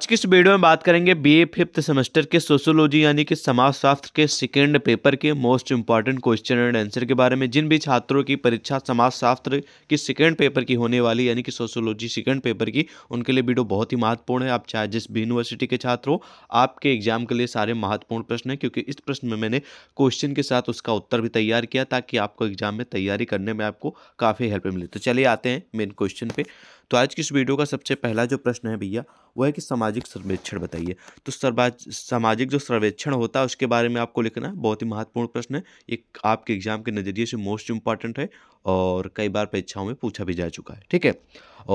आज की इस वीडियो में बात करेंगे बीए फिफ्थ सेमेस्टर के सोशोलॉजी यानी कि समाजशास्त्र के सेकेंड पेपर के most important question and answer के बारे में जिन भी छात्रों की परीक्षा समाजशास्त्र की सेकेंड पेपर की होने वाली यानी कि सोशोलॉजी सेकेंड पेपर की उनके लिए वीडियो बहुत ही महत्वपूर्ण है आप चाहे जिस भी यूनिवर्सिटी के छात्र हो आपके एग्जाम के लिए सारे महत्वपूर्ण प्रश्न है क्योंकि इस प्रश्न में मैंने क्वेश्चन के साथ उसका उत्तर भी तैयार किया ताकि आपको एग्जाम में तैयारी करने में आपको काफ़ी हेल्प मिले तो चलिए आते हैं मेन क्वेश्चन पे तो आज की इस वीडियो का सबसे पहला जो प्रश्न है भैया वह है कि समाज सामाजिक सर्वेक्षण बताइए तो सर्वाज सामाजिक जो सर्वेक्षण होता है उसके बारे में आपको लिखना है बहुत ही महत्वपूर्ण प्रश्न है ये आपके एग्जाम के नज़रिए से मोस्ट इंपॉर्टेंट है और कई बार परीक्षाओं में पूछा भी जा चुका है ठीक है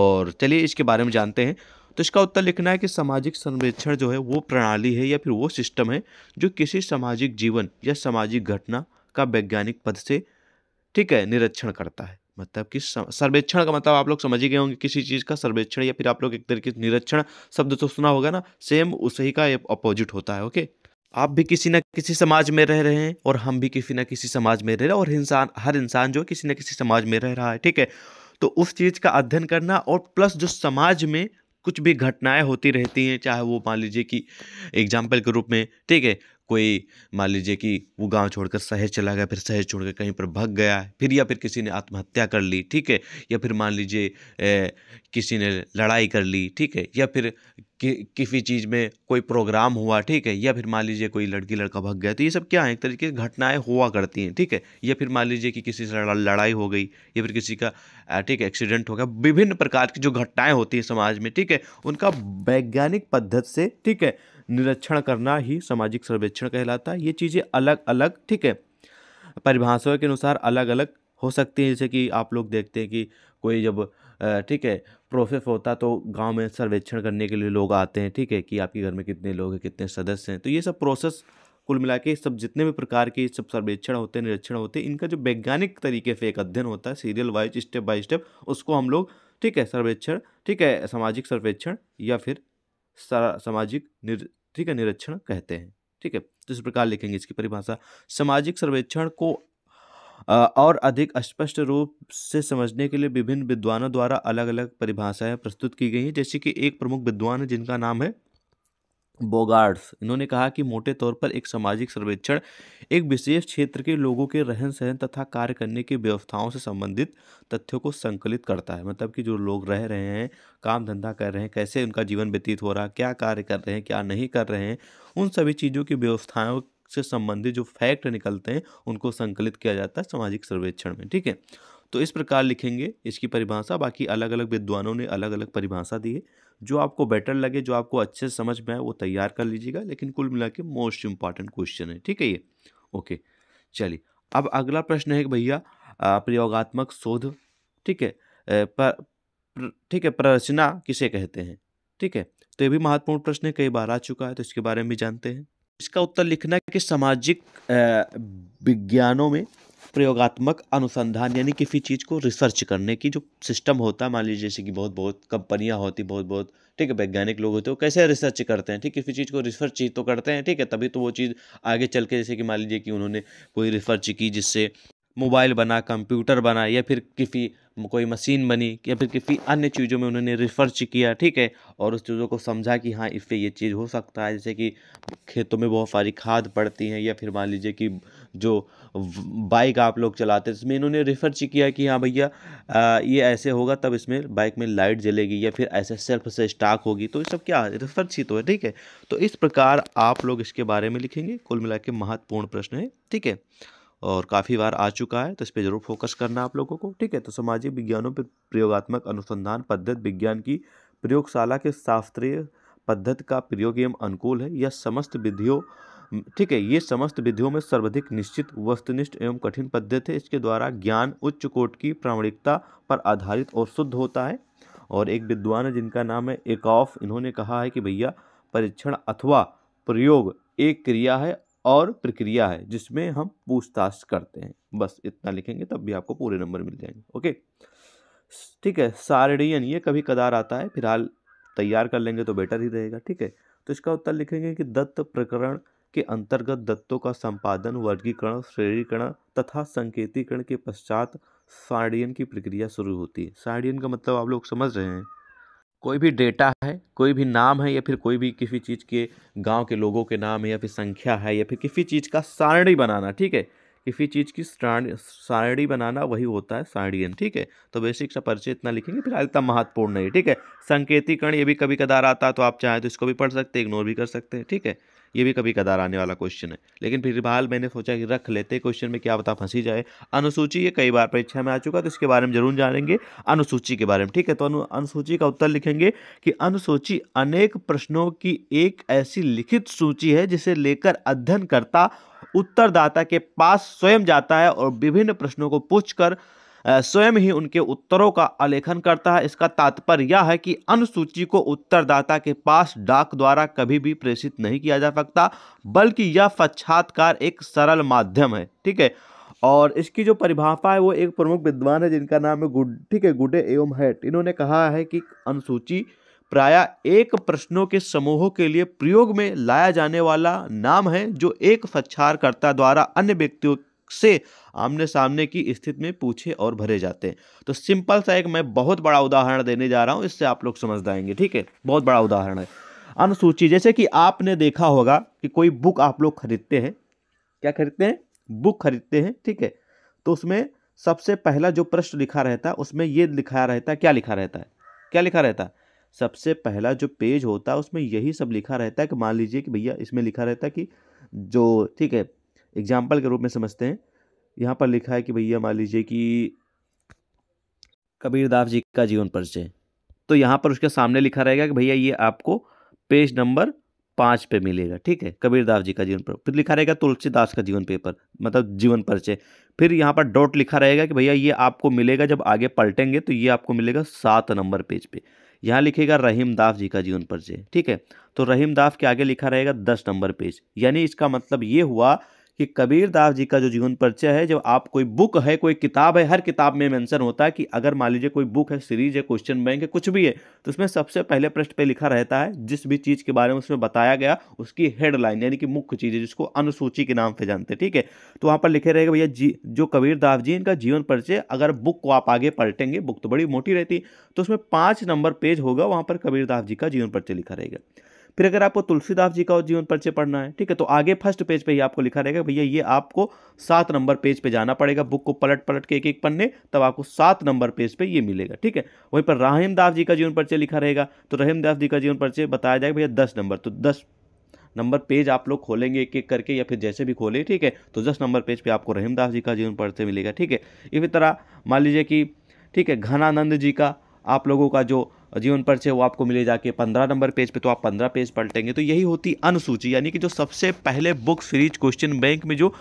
और चलिए इसके बारे में जानते हैं तो इसका उत्तर लिखना है कि सामाजिक सर्वेक्षण जो है वो प्रणाली है या फिर वो सिस्टम है जो किसी सामाजिक जीवन या सामाजिक घटना का वैज्ञानिक पद से ठीक है निरीक्षण करता है मतलब कि सर्वेक्षण का मतलब आप लोग समझ ही गए होंगे किसी चीज़ का सर्वेक्षण या फिर आप लोग एक तरीके से निरीक्षण शब्द तो सुना होगा ना सेम उसी का अपोजिट होता है ओके आप भी किसी ना किसी समाज में रह रहे हैं और हम भी किसी ना किसी समाज में रह रहे हैं और इंसान हर इंसान जो किसी न किसी समाज में रह रहा है ठीक है तो उस चीज़ का अध्ययन करना और प्लस जो समाज में कुछ भी घटनाएं होती रहती हैं चाहे वो मान लीजिए कि एग्जाम्पल के रूप में ठीक है कोई मान लीजिए कि वो गांव छोड़कर शहर चला गया फिर शहर छोड़कर कहीं पर भग गया फिर या फिर किसी ने आत्महत्या कर ली ठीक है या फिर मान लीजिए किसी ने लड़ाई कर ली ठीक है या फिर कि किसी चीज़ में कोई प्रोग्राम हुआ ठीक है या फिर मान लीजिए कोई लड़की लड़का भग गया तो ये सब क्या है एक तरीके की घटनाएं हुआ करती हैं ठीक है या फिर मान लीजिए कि किसी से लड़ाई हो गई या फिर किसी का ठीक है एक्सीडेंट हो गया विभिन्न प्रकार की जो घटनाएँ होती हैं समाज में ठीक है उनका वैज्ञानिक पद्धति से ठीक है निरीक्षण करना ही सामाजिक सर्वेक्षण कहलाता है ये चीज़ें अलग अलग ठीक है परिभाषाओं के अनुसार अलग अलग हो सकती हैं जैसे कि आप लोग देखते हैं कि कोई जब ठीक है प्रोसेस होता तो गांव में सर्वेक्षण करने के लिए लोग आते हैं ठीक है कि आपके घर में कितने लोग हैं कितने सदस्य हैं तो ये सब प्रोसेस कुल मिला के सब जितने भी प्रकार के सब सर्वेक्षण होते हैं निरीक्षण होते हैं इनका जो वैज्ञानिक तरीके से एक अध्ययन होता है serial wise step by step उसको हम लोग ठीक है सर्वेक्षण ठीक है सामाजिक सर्वेक्षण या फिर सामाजिक निर ठीक है निरीक्षण कहते हैं ठीक है तो इस प्रकार लिखेंगे इसकी परिभाषा सामाजिक सर्वेक्षण को और अधिक स्पष्ट रूप से समझने के लिए विभिन्न विद्वानों द्वारा अलग अलग परिभाषाएं प्रस्तुत की गई हैं जैसे कि एक प्रमुख विद्वान है जिनका नाम है बोगार्ड्स इन्होंने कहा कि मोटे तौर पर एक सामाजिक सर्वेक्षण एक विशेष क्षेत्र के लोगों के रहन सहन तथा कार्य करने की व्यवस्थाओं से संबंधित तथ्यों को संकलित करता है मतलब कि जो लोग रह रहे हैं काम धंधा कर रहे हैं कैसे उनका जीवन व्यतीत हो रहा है क्या कार्य कर रहे हैं क्या नहीं कर रहे हैं उन सभी चीज़ों की व्यवस्थाओं से संबंधित जो फैक्ट निकलते हैं उनको संकलित किया जाता है सामाजिक सर्वेक्षण में ठीक है तो इस प्रकार लिखेंगे इसकी परिभाषा बाकी अलग अलग विद्वानों ने अलग अलग परिभाषा दी है जो आपको बेटर लगे जो आपको अच्छे से समझ में आए वो तैयार कर लीजिएगा लेकिन कुल मिला के मोस्ट इम्पॉर्टेंट क्वेश्चन है ठीक है ये ओके चलिए अब अगला प्रश्न है भैया प्रयोगात्मक शोध ठीक है ठीक है प्ररचना किसे कहते हैं ठीक है तो ये भी महत्वपूर्ण प्रश्न है कई बार आ चुका है तो इसके बारे में भी जानते हैं इसका उत्तर लिखना है कि सामाजिक विज्ञानों में प्रयोगात्मक अनुसंधान यानी किसी चीज़ को रिसर्च करने की जो सिस्टम होता है मान लीजिए जैसे कि बहुत बहुत कंपनियां होती बहुत बहुत ठीक है वैज्ञानिक लोग होते हैं कैसे रिसर्च करते हैं ठीक किसी चीज़ को रिसर्च चीज़ तो करते हैं ठीक है तभी तो वो चीज़ आगे चल के जैसे कि मान लीजिए कि उन्होंने कोई रिसर्च की जिससे मोबाइल बना कंप्यूटर बना या फिर किसी कोई मशीन बनी या फिर किसी अन्य चीज़ों में उन्होंने रिसर्च किया ठीक है और उस चीज़ों को समझा कि हाँ इससे ये चीज़ हो सकता है जैसे कि खेतों में बहुत सारी खाद पड़ती हैं या फिर मान लीजिए कि जो बाइक आप लोग चलाते हैं इसमें इन्होंने रिसर्च किया कि हाँ भैया ये ऐसे होगा तब इसमें बाइक में लाइट जलेगी या फिर ऐसे सेल्फ से स्टाक होगी तो ये सब क्या रिसर्च ही तो है ठीक है तो इस प्रकार आप लोग इसके बारे में लिखेंगे कुल मिला के महत्वपूर्ण प्रश्न है ठीक है और काफ़ी बार आ चुका है तो इस पर ज़रूर फोकस करना आप लोगों को ठीक है तो सामाजिक विज्ञानों पर प्रयोगात्मक अनुसंधान पद्धति विज्ञान की प्रयोगशाला के शास्त्रीय पद्धति का प्रयोग एवं अनुकूल है यह समस्त विधियों ठीक है ये समस्त विधियों में सर्वाधिक निश्चित वस्तुनिष्ठ एवं कठिन पद्धति है इसके द्वारा ज्ञान उच्च कोट की प्रामाणिकता पर आधारित और शुद्ध होता है और एक विद्वान है जिनका नाम है एकाफ इन्होंने कहा है कि भैया परीक्षण अथवा प्रयोग एक क्रिया है और प्रक्रिया है जिसमें हम पूछताछ करते हैं बस इतना लिखेंगे तब भी आपको पूरे नंबर मिल जाएंगे ओके ठीक है सारणीयन ये कभी कदार आता है फिलहाल तैयार कर लेंगे तो बेटर ही रहेगा ठीक है तो इसका उत्तर लिखेंगे कि दत्त प्रकरण के अंतर्गत दत्तों का संपादन वर्गीकरण श्रेणीकरण तथा संकेतीकरण के पश्चात सारणीयन की प्रक्रिया शुरू होती है सारणीयन का मतलब आप लोग समझ रहे हैं कोई भी डेटा है कोई भी नाम है या फिर कोई भी किसी चीज़ के गांव के लोगों के नाम है या फिर संख्या है या फिर किसी चीज़ का सारणी बनाना ठीक है किसी चीज़ की सारणी बनाना वही होता है सारणियन ठीक है तो बेसिक सा परिचय इतना लिखेंगे फिर इतना महत्वपूर्ण नहीं ठीक है संकेतीकरण ये भी कभी कदार आता है तो आप चाहें तो इसको भी पढ़ सकते इग्नोर भी कर सकते हैं ठीक है ये भी कभी कदार आने वाला क्वेश्चन है लेकिन फिर बहाल मैंने सोचा कि रख लेते क्वेश्चन में क्या बता फंसी जाए अनुसूची ये कई बार परीक्षा में आ चुका तो इसके बारे में जरूर जानेंगे अनुसूची के बारे में ठीक है तो अनुसूची का उत्तर लिखेंगे कि अनुसूची अनेक प्रश्नों की एक ऐसी लिखित सूची है जिसे लेकर अध्ययनकर्ता उत्तरदाता के पास स्वयं जाता है और विभिन्न प्रश्नों को पूछकर स्वयं ही उनके उत्तरों का आलेखन करता है इसका तात्पर्य यह है कि अनुसूची को उत्तरदाता के पास डाक द्वारा कभी भी प्रेषित नहीं किया जा सकता बल्कि यह साक्षात्कार एक सरल माध्यम है ठीक है और इसकी जो परिभाषा है वो एक प्रमुख विद्वान है जिनका नाम है गुड ठीक है गुडे एवं हैट इन्होंने कहा है कि अनुसूची प्राय एक प्रश्नों के समूहों के लिए प्रयोग में लाया जाने वाला नाम है जो एक साक्षारकर्ता द्वारा अन्य व्यक्तियों से आमने सामने की स्थिति में पूछे और भरे जाते हैं तो सिंपल सा एक मैं बहुत बड़ा उदाहरण देने जा रहा हूँ इससे आप लोग समझ जाएंगे ठीक है बहुत बड़ा उदाहरण है अनुसूची जैसे कि आपने देखा होगा कि कोई बुक आप लोग खरीदते हैं क्या खरीदते हैं बुक खरीदते हैं ठीक है तो उसमें सबसे पहला जो प्रश्न लिखा रहता है उसमें ये लिखा रहता है क्या लिखा रहता है क्या लिखा रहता है सबसे पहला जो पेज होता है उसमें यही सब लिखा रहता है कि मान लीजिए कि भैया इसमें लिखा रहता है कि जो ठीक है एग्जाम्पल के रूप में समझते हैं यहाँ पर लिखा है कि भैया मान लीजिए कि कबीरदास जी का जीवन परिचय तो यहाँ पर उसके सामने लिखा रहेगा कि भैया ये आपको पेज नंबर पाँच पे मिलेगा ठीक है कबीरदास जी का जीवन पर फिर लिखा रहेगा तुलसीदास का जीवन पेपर मतलब जीवन परिचय फिर यहाँ पर डॉट लिखा रहेगा कि भैया ये आपको मिलेगा जब आगे पलटेंगे तो ये आपको मिलेगा सात नंबर पेज पे यहाँ लिखेगा रहीमदास जी का जीवन परिचय ठीक है तो रहीमदास के आगे लिखा रहेगा दस नंबर पेज यानी इसका मतलब ये हुआ कि कबीर दास जी का जो जीवन परिचय है जब आप कोई बुक है कोई किताब है हर किताब में मेंशन होता है कि अगर मान लीजिए कोई बुक है सीरीज है क्वेश्चन बैंक है कुछ भी है तो उसमें सबसे पहले पृष्ठ पे लिखा रहता है जिस भी चीज़ के बारे में उसमें बताया गया उसकी हेडलाइन यानी कि मुख्य चीज़ है जिसको अनुसूची के नाम से जानते हैं ठीक है तो वहाँ पर लिखे रहेगा भैया जी जो कबीर दास जी इनका जीवन परिचय अगर बुक को आप आगे पलटेंगे बुक तो बड़ी मोटी रहती तो उसमें पाँच नंबर पेज होगा वहाँ पर कबीर दास जी का जीवन परिचय लिखा रहेगा फिर अगर आपको तुलसीदास जी का जीवन परिचय पढ़ना है ठीक है तो आगे फर्स्ट पेज पे ही आपको लिखा रहेगा भैया ये आपको सात नंबर पेज पे जाना पड़ेगा बुक को पलट पलट के एक एक पन्ने तब आपको सात नंबर पेज पे ये मिलेगा ठीक है वहीं पर राहिमदास जी का जीवन परिचय लिखा रहेगा तो रहीमदास जी का जीवन परिचय बताया जाएगा भैया दस नंबर तो दस नंबर पेज आप लोग खोलेंगे एक एक करके या फिर जैसे भी खोले ठीक है तो दस नंबर पेज पे आपको रहीमदास जी का जीवन परिचय मिलेगा ठीक है इसी तरह मान लीजिए कि ठीक है घनानंद जी का आप लोगों का जो जीवन परिचय वो आपको मिले जाके पंद्रह नंबर पेज पे तो आप पंद्रह पेज पलटेंगे तो यही होती अनुसूची यानी कि जो सबसे पहले बुक सीरीज क्वेश्चन बैंक में जो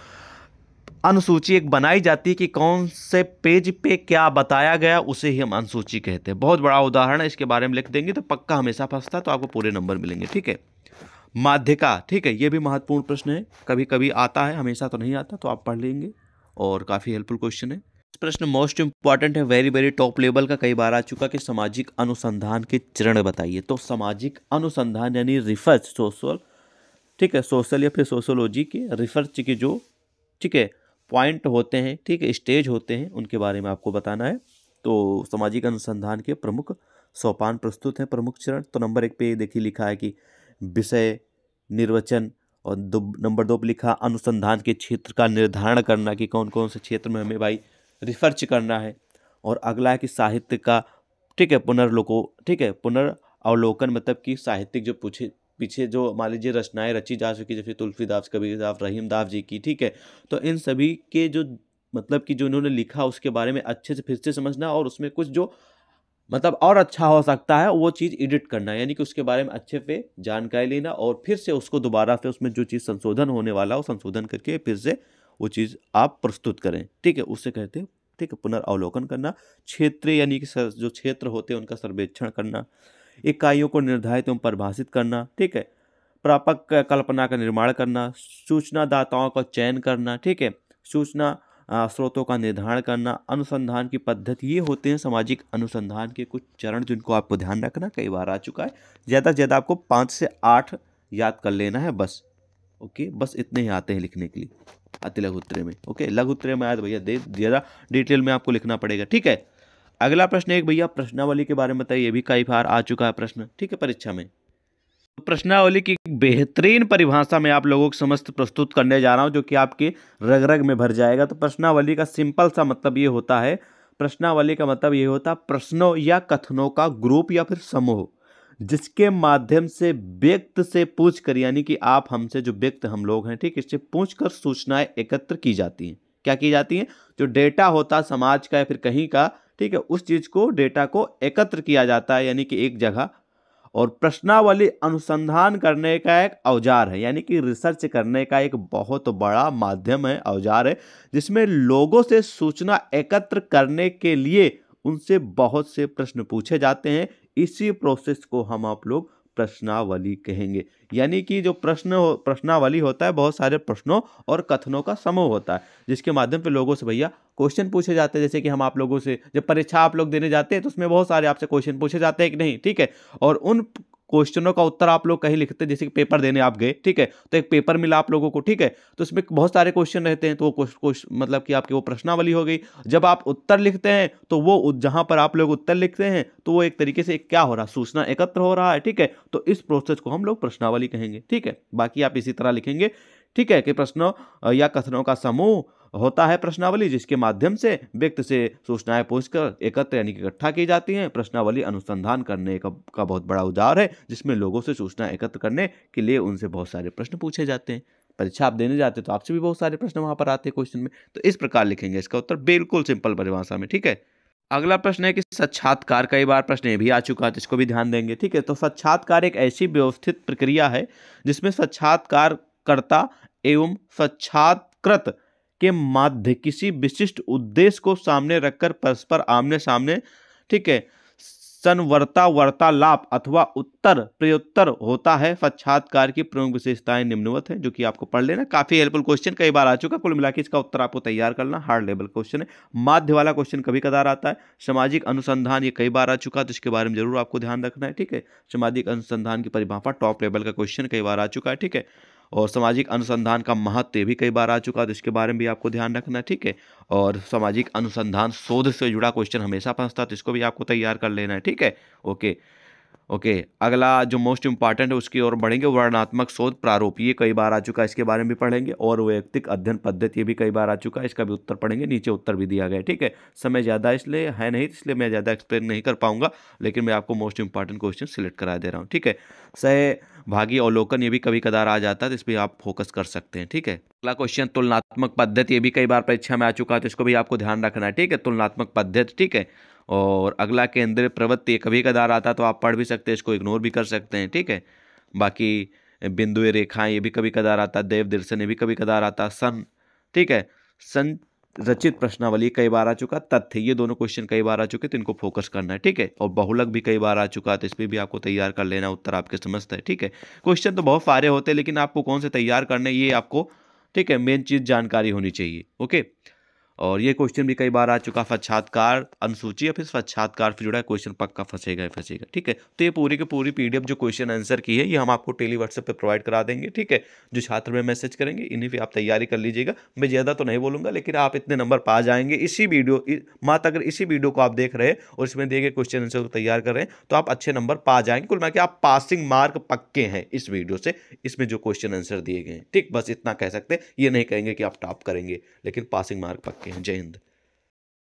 अनुसूची एक बनाई जाती है कि कौन से पेज पे क्या बताया गया उसे ही हम अनुसूची कहते हैं बहुत बड़ा उदाहरण है इसके बारे में लिख देंगे तो पक्का हमेशा फंसता है तो आपको पूरे नंबर मिलेंगे ठीक है माध्यिका ठीक है ये भी महत्वपूर्ण प्रश्न है कभी कभी आता है हमेशा तो नहीं आता तो आप पढ़ लेंगे और काफ़ी हेल्पफुल क्वेश्चन है प्रश्न मोस्ट इंपॉर्टेंट है वेरी वेरी टॉप लेवल का कई बार आ चुका कि सामाजिक अनुसंधान के चरण बताइए तो सामाजिक अनुसंधान यानी रिसर्च सोशल ठीक है सोशल या फिर सोशोलॉजी के रिसर्च के जो ठीक है पॉइंट होते हैं ठीक है स्टेज होते हैं उनके बारे में आपको बताना है तो सामाजिक अनुसंधान के प्रमुख सोपान प्रस्तुत हैं प्रमुख चरण तो नंबर एक पे देखिए लिखा है कि विषय निर्वचन और दो नंबर दो पे लिखा अनुसंधान के क्षेत्र का निर्धारण करना कि कौन कौन से क्षेत्र में हमें भाई रिसर्च करना है और अगला है कि साहित्य का ठीक है पुनर्लोको ठीक है पुनर्वलोकन मतलब कि साहित्यिक जो पूछे पीछे जो मान लीजिए रचनाएं रची जा चुकी जैसे दास कबीरदास दास जी की ठीक है तो इन सभी के जो मतलब कि जो इन्होंने लिखा उसके बारे में अच्छे से फिर से समझना और उसमें कुछ जो मतलब और अच्छा हो सकता है वो चीज़ एडिट करना यानी कि उसके बारे में अच्छे पे जानकारी लेना और फिर से उसको दोबारा से उसमें जो चीज़ संशोधन होने वाला हो संशोधन करके फिर से वो चीज़ आप प्रस्तुत करें ठीक है उससे कहते हैं ठीक है पुनर्वलोकन करना क्षेत्र यानी कि जो क्षेत्र होते हैं उनका सर्वेक्षण करना इकाइयों को निर्धारित एवं परिभाषित करना ठीक है प्रापक कल्पना का निर्माण करना सूचनादाताओं का चयन करना ठीक है सूचना स्रोतों का निर्धारण करना अनुसंधान की पद्धति ये होते हैं सामाजिक अनुसंधान के कुछ चरण जिनको आपको ध्यान रखना कई बार आ चुका है ज़्यादा से ज़्यादा आपको पाँच से आठ याद कर लेना है बस ओके बस इतने ही आते हैं लिखने के लिए अति लघु उत्तरे में ओके लघु उत्तरे में आया तो भैया दे ज़्यादा डिटेल में आपको लिखना पड़ेगा ठीक है अगला प्रश्न एक भैया प्रश्नावली के बारे में बताइए ये भी कई बार आ चुका है प्रश्न ठीक है परीक्षा में प्रश्नावली की बेहतरीन परिभाषा में आप लोगों को समस्त प्रस्तुत करने जा रहा हूँ जो कि आपके रग रग में भर जाएगा तो प्रश्नावली का सिंपल सा मतलब ये होता है प्रश्नावली का मतलब ये होता है प्रश्नों या कथनों का ग्रुप या फिर समूह जिसके माध्यम से व्यक्त से पूछ कर यानी कि आप हमसे जो व्यक्त हम लोग हैं ठीक इससे पूछ कर सूचनाएं एकत्र की जाती हैं क्या की जाती हैं जो डेटा होता समाज का या फिर कहीं का ठीक है उस चीज़ को डेटा को एकत्र किया जाता है यानी कि एक जगह और प्रश्नावली अनुसंधान करने का एक औजार है यानी कि रिसर्च करने का एक बहुत बड़ा माध्यम है औजार है जिसमें लोगों से सूचना एकत्र करने के लिए उनसे बहुत से प्रश्न पूछे जाते हैं इसी प्रोसेस को हम आप लोग प्रश्नावली कहेंगे यानी कि जो प्रश्न हो, प्रश्नावली होता है बहुत सारे प्रश्नों और कथनों का समूह होता है जिसके माध्यम पे लोगों से भैया क्वेश्चन पूछे जाते हैं जैसे कि हम आप लोगों से जब परीक्षा आप लोग देने जाते हैं तो उसमें बहुत सारे आपसे क्वेश्चन पूछे जाते हैं कि नहीं ठीक है और उन क्वेश्चनों का उत्तर आप लोग कहीं लिखते हैं जैसे कि पेपर देने आप गए ठीक है तो एक पेपर मिला आप लोगों को ठीक है तो इसमें बहुत सारे क्वेश्चन रहते हैं तो वो मतलब कि आपकी वो प्रश्नावली हो गई जब आप उत्तर लिखते हैं तो वो जहां पर आप लोग उत्तर लिखते हैं तो वो एक तरीके से क्या हो रहा है सूचना एकत्र हो रहा है ठीक है तो इस प्रोसेस को हम लोग प्रश्नावली कहेंगे ठीक है बाकी आप इसी तरह लिखेंगे ठीक है कि प्रश्नों या कथनों का समूह होता है प्रश्नावली जिसके माध्यम से व्यक्ति से सूचनाएं पूछकर एकत्र यानी कि इकट्ठा की जाती हैं प्रश्नावली अनुसंधान करने का, का बहुत बड़ा औजार है जिसमें लोगों से सूचना एकत्र करने के लिए उनसे बहुत सारे प्रश्न पूछे जाते हैं परीक्षा आप देने जाते हैं तो आपसे भी बहुत सारे प्रश्न वहाँ पर आते हैं क्वेश्चन में तो इस प्रकार लिखेंगे इसका उत्तर बिल्कुल सिंपल परिभाषा में ठीक है अगला प्रश्न है कि साक्षात्कार कई बार प्रश्न ये भी आ चुका है तो इसको भी ध्यान देंगे ठीक है तो साक्षात्कार एक ऐसी व्यवस्थित प्रक्रिया है जिसमें साक्षात्कार करता एवं साक्षात्कृत के माध्य किसी विशिष्ट उद्देश्य को सामने रखकर परस्पर आमने सामने ठीक है संवर्ता वर्तालाप अथवा उत्तर प्रयोत्तर होता है साक्षात्कार की प्रमुख विशेषताएं निम्नवत हैं जो कि आपको पढ़ लेना काफी हेल्पफुल क्वेश्चन कई बार आ चुका कुल मिला इसका उत्तर आपको तैयार करना हार्ड लेवल क्वेश्चन है माध्य वाला क्वेश्चन कभी कदार आता है सामाजिक अनुसंधान ये कई बार आ चुका तो इसके बारे में जरूर आपको ध्यान रखना है ठीक है सामाजिक अनुसंधान की परिभाषा टॉप लेवल का क्वेश्चन कई बार आ चुका है ठीक है और सामाजिक अनुसंधान का महत्व भी कई बार आ चुका तो इसके बारे में भी आपको ध्यान रखना है ठीक है और सामाजिक अनुसंधान शोध से जुड़ा क्वेश्चन हमेशा फंसता तो इसको भी आपको तैयार कर लेना है ठीक है ओके ओके अगला जो मोस्ट इंपॉर्टेंट है उसकी ओर बढ़ेंगे वर्णात्मक शोध प्रारूप ये कई बार आ चुका है इसके बारे में भी पढ़ेंगे और वैयक्तिक अध्ययन पद्धति ये भी कई बार आ चुका है इसका भी उत्तर पढ़ेंगे नीचे उत्तर भी दिया गया ठीक है समय ज़्यादा इसलिए है नहीं इसलिए मैं ज़्यादा एक्सप्लेन नहीं कर पाऊंगा लेकिन मैं आपको मोस्ट इंपॉर्टेंट क्वेश्चन सिलेक्ट करा दे रहा हूँ ठीक है सह भागी अवलोकन ये भी कभी कदार आ जाता है तो इस पर आप फोकस कर सकते हैं ठीक है अगला क्वेश्चन तुलनात्मक पद्धति ये भी कई बार परीक्षा में आ चुका है तो इसको भी आपको ध्यान रखना है ठीक है तुलनात्मक पद्धति ठीक है और अगला केंद्र प्रवृत्ति कभी कदार आता तो आप पढ़ भी सकते हैं इसको इग्नोर भी कर सकते हैं ठीक है बाकी बिंदु रेखाएं ये भी कभी कदार आता देव दर्शन ये भी कभी कदार आता सन ठीक है सन रचित प्रश्नावली कई बार आ चुका तथ्य ये दोनों क्वेश्चन कई बार आ चुके तो इनको फोकस करना है ठीक है और बहुलक भी कई बार आ चुका तो इस पर भी आपको तैयार कर लेना उत्तर आपके समझते हैं ठीक है क्वेश्चन तो बहुत सारे होते हैं लेकिन आपको कौन से तैयार करने ये आपको ठीक है मेन चीज़ जानकारी होनी चाहिए ओके और ये क्वेश्चन भी कई बार आ चुका साक्षात्कार अनुसूची या फिर साक्षात्कार से जुड़ा क्वेश्चन पक्का फंसेगा ही फंसेगा ठीक है तो ये पूरी की पूरी पीडीएफ जो क्वेश्चन आंसर की है ये हम आपको टेली व्हाट्सएप पर प्रोवाइड करा देंगे ठीक है जो छात्र में मैसेज करेंगे इन्हीं पर आप तैयारी कर लीजिएगा मैं ज़्यादा तो नहीं बोलूँगा लेकिन आप इतने नंबर पा जाएंगे इसी वीडियो मात अगर इसी वीडियो को आप देख रहे हैं और इसमें दिए गए क्वेश्चन आंसर को तैयार कर रहे हैं तो आप अच्छे नंबर पा जाएंगे कुल मैं आप पासिंग मार्क पक्के हैं इस वीडियो से इसमें जो क्वेश्चन आंसर दिए गए हैं ठीक बस इतना कह सकते हैं ये नहीं कहेंगे कि आप टॉप करेंगे लेकिन पासिंग मार्क पक्के Jai Hind.